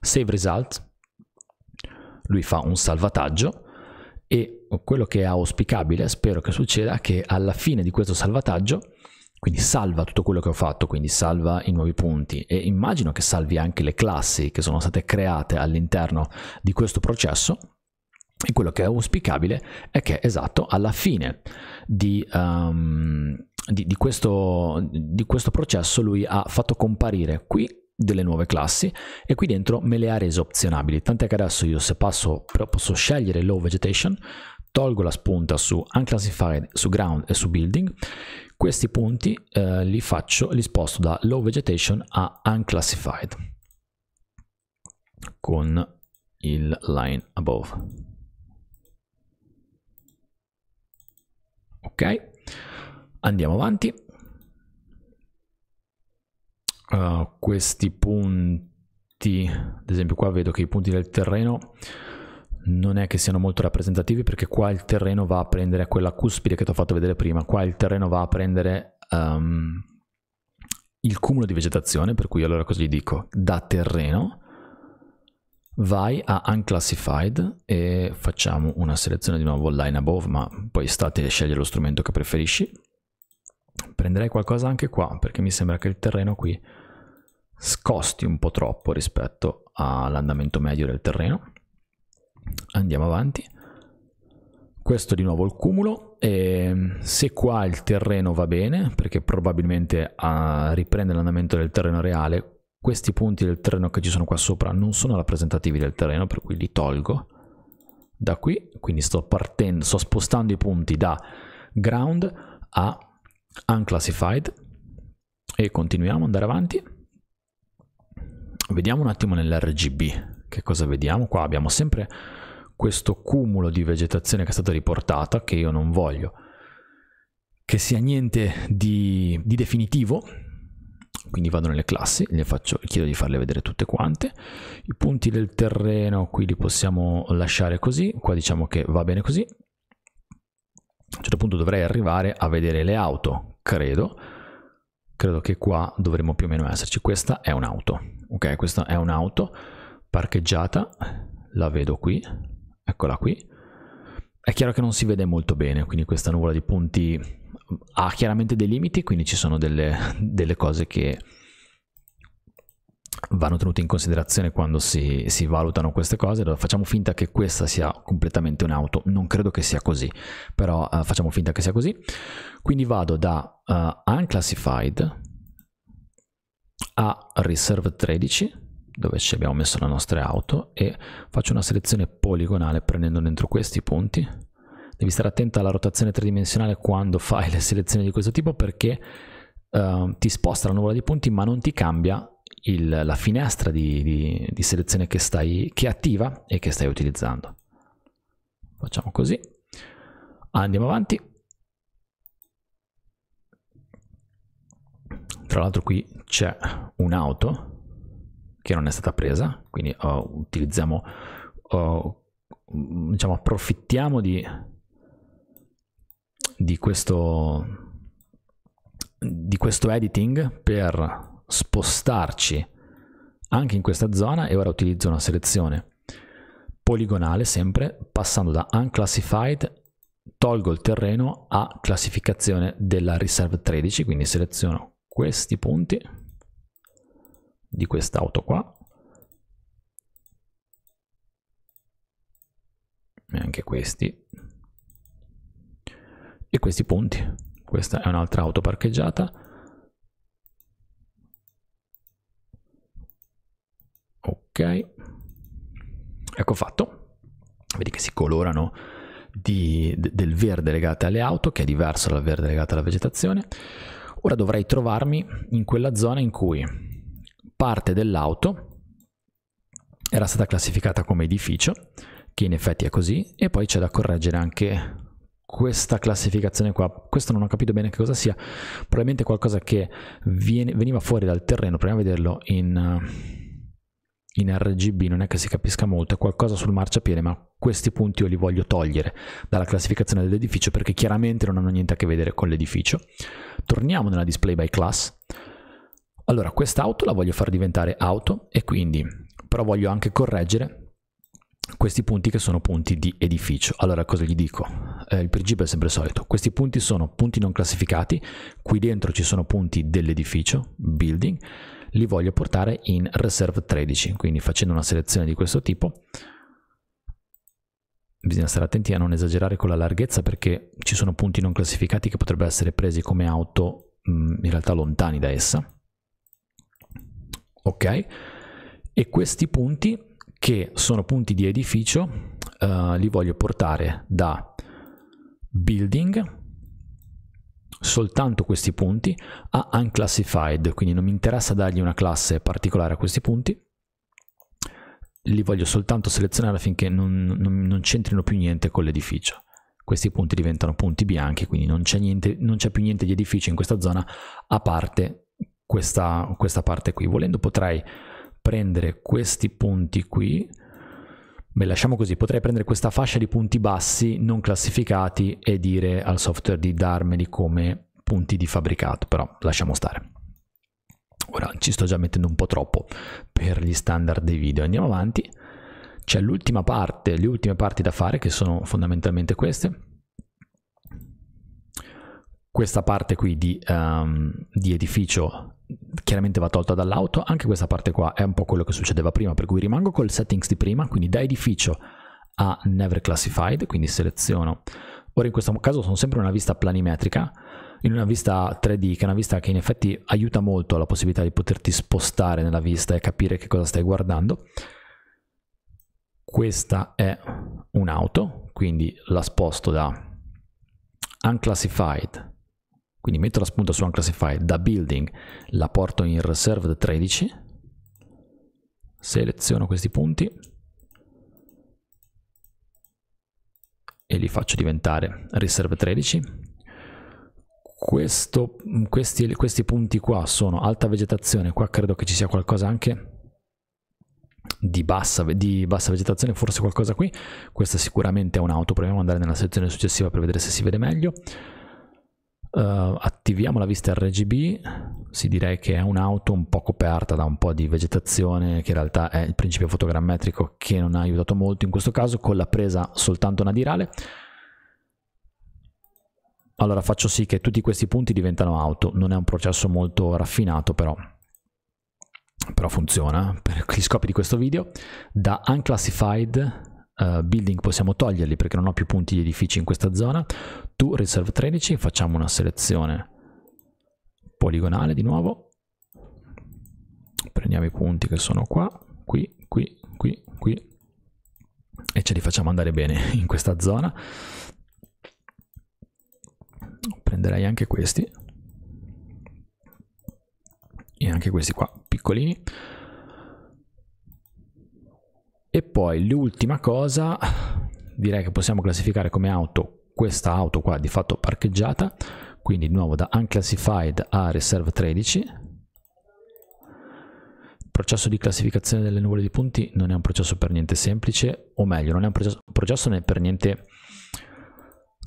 S1: save result, lui fa un salvataggio e quello che è auspicabile, spero che succeda, è che alla fine di questo salvataggio, quindi salva tutto quello che ho fatto, quindi salva i nuovi punti e immagino che salvi anche le classi che sono state create all'interno di questo processo, e quello che è auspicabile è che, esatto, alla fine di, um, di, di, questo, di questo processo lui ha fatto comparire qui delle nuove classi e qui dentro me le ha rese opzionabili, tant'è che adesso io se passo posso scegliere low vegetation, tolgo la spunta su unclassified, su ground e su building, questi punti eh, li faccio, li sposto da low vegetation a unclassified con il line above. Ok, andiamo avanti. Eh, questi punti, ad esempio qua vedo che i punti del terreno non è che siano molto rappresentativi perché qua il terreno va a prendere quella cuspide che ti ho fatto vedere prima, qua il terreno va a prendere um, il cumulo di vegetazione, per cui allora cosa gli dico? Da terreno vai a unclassified e facciamo una selezione di nuovo line above, ma poi state a scegliere lo strumento che preferisci. Prenderei qualcosa anche qua perché mi sembra che il terreno qui scosti un po' troppo rispetto all'andamento medio del terreno. Andiamo avanti. Questo di nuovo il cumulo. E mm, se qua il terreno va bene, perché probabilmente ah, riprende l'andamento del terreno reale, questi punti del terreno che ci sono qua sopra non sono rappresentativi del terreno, per cui li tolgo da qui, quindi sto partendo, sto spostando i punti da ground a unclassified e continuiamo ad andare avanti. Vediamo un attimo nell'RGB che cosa vediamo. Qua abbiamo sempre questo cumulo di vegetazione che è stata riportata, che io non voglio che sia niente di, di definitivo, quindi vado nelle classi, le faccio, chiedo di farle vedere tutte quante, i punti del terreno qui li possiamo lasciare così, qua diciamo che va bene così, a un certo punto dovrei arrivare a vedere le auto, credo, credo che qua dovremmo più o meno esserci, questa è un'auto, ok questa è un'auto parcheggiata la vedo qui eccola qui è chiaro che non si vede molto bene quindi questa nuvola di punti ha chiaramente dei limiti quindi ci sono delle, <laughs> delle cose che vanno tenute in considerazione quando si, si, valutano queste cose. allora, facciamo finta che questa sia completamente un'auto, non credo che sia così, però uh, facciamo finta che sia così. Quindi vado da uh, unclassified a Reserve 13 dove ci abbiamo messo le nostre auto e faccio una selezione poligonale prendendo dentro questi punti devi stare attento alla rotazione tridimensionale quando fai le selezioni di questo tipo perché eh, ti sposta la nuvola di punti ma non ti cambia il, la finestra di, di, di selezione che, stai, che attiva e che stai utilizzando facciamo così andiamo avanti Tra l'altro qui c'è un'auto che non è stata presa, quindi oh, utilizziamo, oh, diciamo approfittiamo di, di, questo, di questo editing per spostarci anche in questa zona e ora utilizzo una selezione poligonale sempre passando da unclassified tolgo il terreno a classificazione della reserve 13 quindi seleziono questi punti di quest'auto qua e anche questi e questi punti questa è un'altra auto parcheggiata ok ecco fatto vedi che si colorano di, del verde legato alle auto che è diverso dal verde legato alla vegetazione Ora dovrei trovarmi in quella zona in cui parte dell'auto era stata classificata come edificio, che in effetti è così, e poi c'è da correggere anche questa classificazione qua. Questo non ho capito bene che cosa sia, probabilmente qualcosa che viene, veniva fuori dal terreno, proviamo a vederlo in in RGB non è che si capisca molto, è qualcosa sul marciapiede, ma questi punti io li voglio togliere dalla classificazione dell'edificio perché chiaramente non hanno niente a che vedere con l'edificio. Torniamo nella display by class. Allora, quest'auto la voglio far diventare auto e quindi, però voglio anche correggere questi punti che sono punti di edificio. Allora cosa gli dico? Eh, il principio è sempre solito. Questi punti sono punti non classificati, qui dentro ci sono punti dell'edificio, building, li voglio portare in reserve 13 quindi facendo una selezione di questo tipo bisogna stare attenti a non esagerare con la larghezza perché ci sono punti non classificati che potrebbero essere presi come auto mm, in realtà lontani da essa ok e questi punti che sono punti di edificio eh, li voglio portare da building soltanto questi punti a unclassified, quindi non mi interessa dargli una classe particolare a questi punti, li voglio soltanto selezionare affinché non, non, non c'entrino più niente con l'edificio. Questi punti diventano punti bianchi, quindi non c'è, niente, non c'è più niente di edificio in questa zona a parte questa, questa parte qui. Volendo potrei prendere questi punti qui, Beh, lasciamo così, potrei prendere questa fascia di punti bassi non classificati e dire al software di darmeli come punti di fabbricato, però lasciamo stare. Ora ci sto già mettendo un po' troppo per gli standard dei video, andiamo avanti. C'è l'ultima parte, le ultime parti da fare che sono fondamentalmente queste. Questa parte qui di, um, di edificio chiaramente va tolta dall'auto, anche questa parte qua è un po' quello che succedeva prima, per cui rimango col settings di prima, quindi da edificio a never classified, quindi seleziono. Ora in questo caso sono sempre una vista planimetrica, in una vista 3D, che è una vista che in effetti aiuta molto la possibilità di poterti spostare nella vista e capire che cosa stai guardando. Questa è un'auto, quindi la sposto da unclassified quindi metto la spunta su unclassified da building, la porto in reserved 13, seleziono questi punti e li faccio diventare reserve 13. Questo, questi, questi punti qua sono alta vegetazione, qua credo che ci sia qualcosa anche di bassa, di bassa, vegetazione, forse qualcosa qui. Questa sicuramente è un'auto. Proviamo ad andare nella sezione successiva per vedere se si vede meglio. Uh, attiviamo la vista RGB, si direi che è un'auto un po' coperta da un po' di vegetazione, che in realtà è il principio fotogrammetrico che non ha aiutato molto in questo caso, con la presa soltanto nadirale. Allora faccio sì che tutti questi punti diventano auto, non è un processo molto raffinato però, però funziona eh, per gli scopi di questo video. Da unclassified eh, building possiamo toglierli perché non ho più punti di edifici in questa zona to reserve 13 facciamo una selezione poligonale di nuovo prendiamo i punti che sono qua qui, qui, qui, qui e ce li facciamo andare bene <laughs> in questa zona prenderei anche questi e anche questi qua piccolini e poi l'ultima cosa, direi che possiamo classificare come auto questa auto qua di fatto parcheggiata, quindi di nuovo da unclassified a reserve 13. Il processo di classificazione delle nuvole di punti non è un processo per niente semplice, o meglio, non è un processo, un processo per niente semplice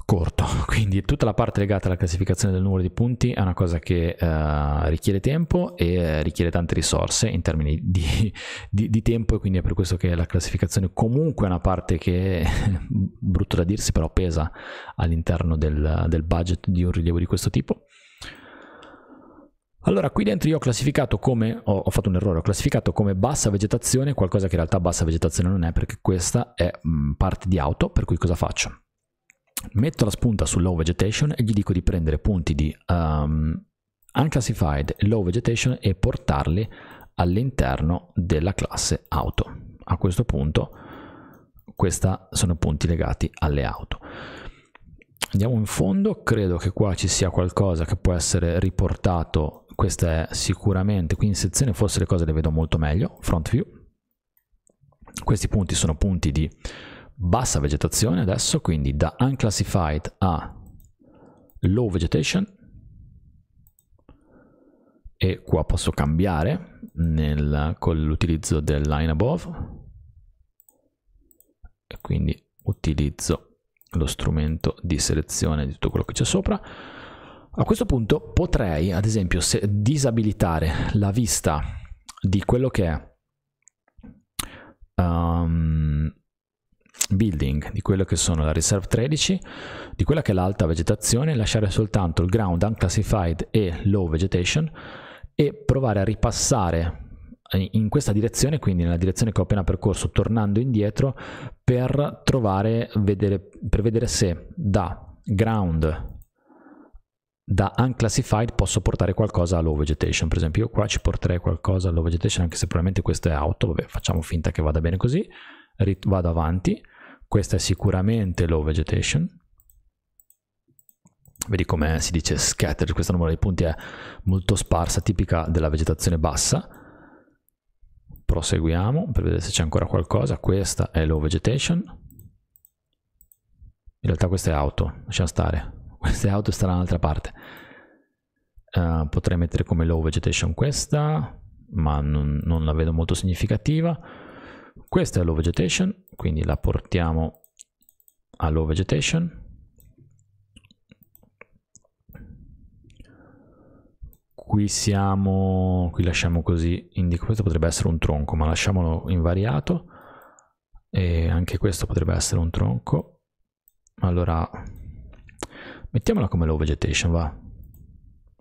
S1: corto, <laughs> quindi tutta la parte legata alla classificazione del numero di punti è una cosa che eh, richiede tempo e eh, richiede tante risorse in termini di, <laughs> di, di, tempo e quindi è per questo che la classificazione comunque è una parte che, <laughs> brutto da dirsi, però pesa all'interno del, del budget di un rilievo di questo tipo. Allora, qui dentro io ho classificato come, ho, ho, fatto un errore, ho classificato come bassa vegetazione qualcosa che in realtà bassa vegetazione non è perché questa è mh, mm, parte di auto, per cui cosa faccio? metto la spunta su low vegetation e gli dico di prendere punti di um, unclassified low vegetation e portarli all'interno della classe auto. A questo punto questi sono punti legati alle auto. Andiamo in fondo, credo che qua ci sia qualcosa che può essere riportato, questa è sicuramente, qui in sezione forse le cose le vedo molto meglio, front view. Questi punti sono punti di bassa vegetazione adesso, quindi da unclassified a low vegetation e qua posso cambiare nel, con l'utilizzo del line above e quindi utilizzo lo strumento di selezione di tutto quello che c'è sopra a questo punto potrei ad esempio se disabilitare la vista di quello che è um, building di quello che sono la Reserve 13, di quella che è l'alta vegetazione, lasciare soltanto il ground unclassified e low vegetation e provare a ripassare in questa direzione, quindi nella direzione che ho appena percorso, tornando indietro per trovare, vedere, per vedere se da ground da unclassified posso portare qualcosa a low vegetation per esempio io qua ci porterei qualcosa a low vegetation anche se probabilmente questo è auto vabbè facciamo finta che vada bene così vado avanti questa è sicuramente low vegetation. Vedi come si dice scattered, questa numero di punti è molto sparsa, tipica della vegetazione bassa. Proseguiamo per vedere se c'è ancora qualcosa. Questa è low vegetation. In realtà questa è auto, lasciamo stare. <laughs> Questa è auto e sta da un'altra parte. Uh, potrei mettere come low vegetation questa, ma non, non la vedo molto significativa questa è low vegetation, quindi la portiamo a low vegetation. Qui siamo, qui lasciamo così, indico, questo potrebbe essere un tronco, ma lasciamolo invariato. E anche questo potrebbe essere un tronco. Allora, mettiamola come low vegetation, va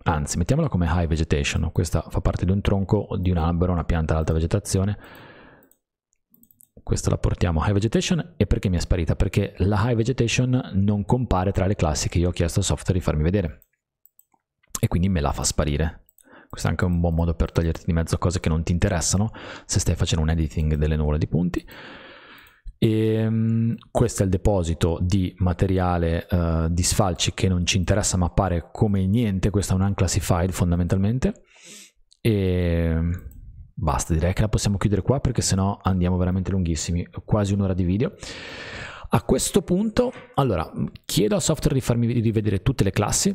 S1: anzi mettiamola come high vegetation, questa fa parte di un tronco o di un albero, una pianta ad alta vegetazione questa la portiamo a High Vegetation e perché mi è sparita? Perché la High Vegetation non compare tra le classi che io ho chiesto al software di farmi vedere e quindi me la fa sparire. Questo è anche un buon modo per toglierti di mezzo cose che non ti interessano se stai facendo un editing delle nuvole di punti. E ehm, questo è il deposito di materiale uh, di sfalci che non ci interessa mappare come niente, questo è un unclassified fondamentalmente. E ehm, basta, direi che la possiamo chiudere qua perché sennò andiamo veramente lunghissimi, quasi un'ora di video. A questo punto, allora, chiedo al software di farmi rivedere tutte le classi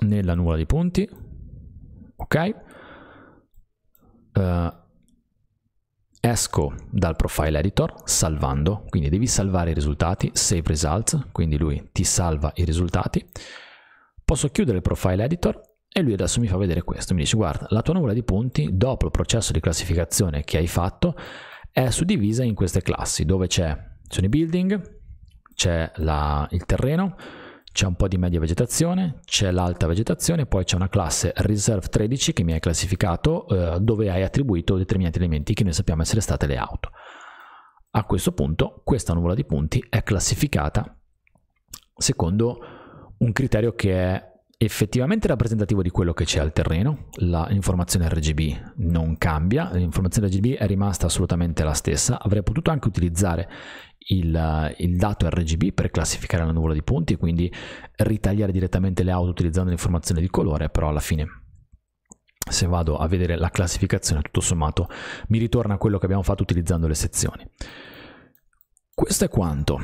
S1: nella nuvola di punti, ok? Uh, esco dal profile editor salvando, quindi devi salvare i risultati, save results, quindi lui ti salva i risultati. Posso chiudere il profile editor e lui adesso mi fa vedere questo, mi dice guarda, la tua nuvola di punti dopo il processo di classificazione che hai fatto è suddivisa in queste classi dove c'è, sono i building, c'è la, il terreno, c'è un po' di media vegetazione, c'è l'alta vegetazione, poi c'è una classe Reserve 13 che mi hai classificato eh, dove hai attribuito determinati elementi che noi sappiamo essere state le auto. A questo punto questa nuvola di punti è classificata secondo un criterio che è effettivamente rappresentativo di quello che c'è al terreno, l'informazione RGB non cambia, l'informazione RGB è rimasta assolutamente la stessa, avrei potuto anche utilizzare il, il, dato RGB per classificare la nuvola di punti e quindi ritagliare direttamente le auto utilizzando l'informazione di colore, però alla fine se vado a vedere la classificazione tutto sommato mi ritorna a quello che abbiamo fatto utilizzando le sezioni. Questo è quanto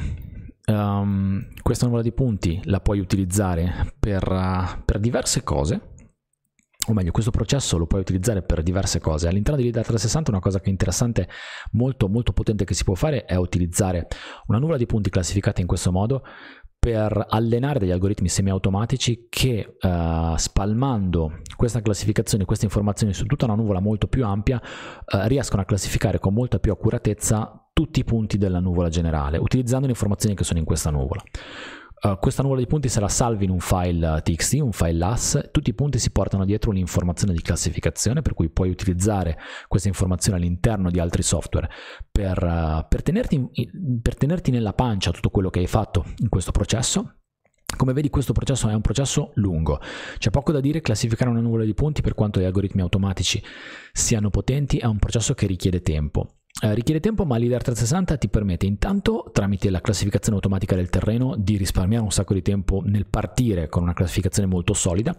S1: um, questa nuvola di punti la puoi utilizzare per, uh, per, diverse cose, o meglio, questo processo lo puoi utilizzare per diverse cose. All'interno di LIDAR 360 una cosa che è interessante, molto molto potente che si può fare è utilizzare una nuvola di punti classificata in questo modo per allenare degli algoritmi semiautomatici che uh, spalmando questa classificazione, queste informazioni su tutta una nuvola molto più ampia, uh, riescono a classificare con molta più accuratezza tutti i punti della nuvola generale, utilizzando le informazioni che sono in questa nuvola. Uh, questa nuvola di punti sarà salva in un file txt, un file LAS, tutti i punti si portano dietro un'informazione di classificazione per cui puoi utilizzare questa informazione all'interno di altri software per, uh, per, tenerti, per tenerti nella pancia tutto quello che hai fatto in questo processo come vedi questo processo è un processo lungo, c'è poco da dire, classificare una nuvola di punti per quanto gli algoritmi automatici siano potenti è un processo che richiede tempo. Eh, richiede tempo ma l'IDAR 360 ti permette intanto tramite la classificazione automatica del terreno di risparmiare un sacco di tempo nel partire con una classificazione molto solida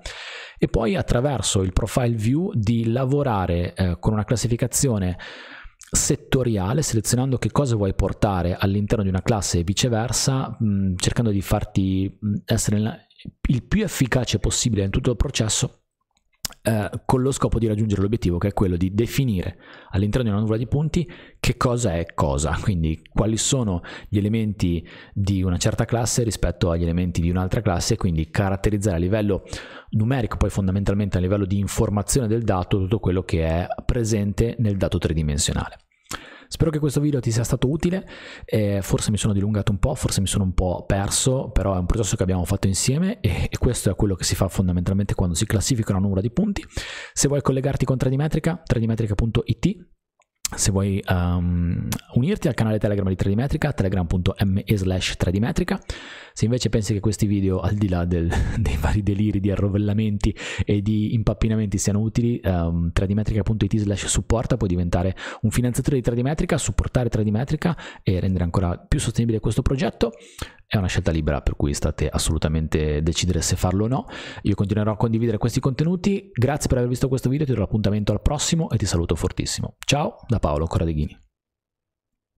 S1: e poi attraverso il profile view di lavorare eh, con una classificazione settoriale, selezionando che cosa vuoi portare all'interno di una classe e viceversa, mh, cercando di farti essere il più efficace possibile in tutto il processo eh, con lo scopo di raggiungere l'obiettivo che è quello di definire all'interno di una nuvola di punti che cosa è cosa, quindi quali sono gli elementi di una certa classe rispetto agli elementi di un'altra classe, quindi caratterizzare a livello numerico, poi fondamentalmente a livello di informazione del dato, tutto quello che è presente nel dato tridimensionale. Spero che questo video ti sia stato utile, eh, forse mi sono dilungato un po', forse mi sono un po' perso, però è un processo che abbiamo fatto insieme e, e questo è quello che si fa fondamentalmente quando si classifica una numero di punti. Se vuoi collegarti con Tradimetrica, tradimetrica.it se vuoi um, unirti al canale Telegram di Tradimetrica, telegram.me slash tradimetrica se invece pensi che questi video, al di là del, <laughs> dei vari deliri di arrovellamenti e di impappinamenti, siano utili, um, ehm, tradimetrica.it slash supporta puoi diventare un finanziatore di Tradimetrica, supportare Tradimetrica e rendere ancora più sostenibile questo progetto. È una scelta libera, per cui state assolutamente decidere se farlo o no. Io continuerò a condividere questi contenuti. Grazie per aver visto questo video, ti do l'appuntamento al prossimo e ti saluto fortissimo. Ciao da Paolo Corradeghini.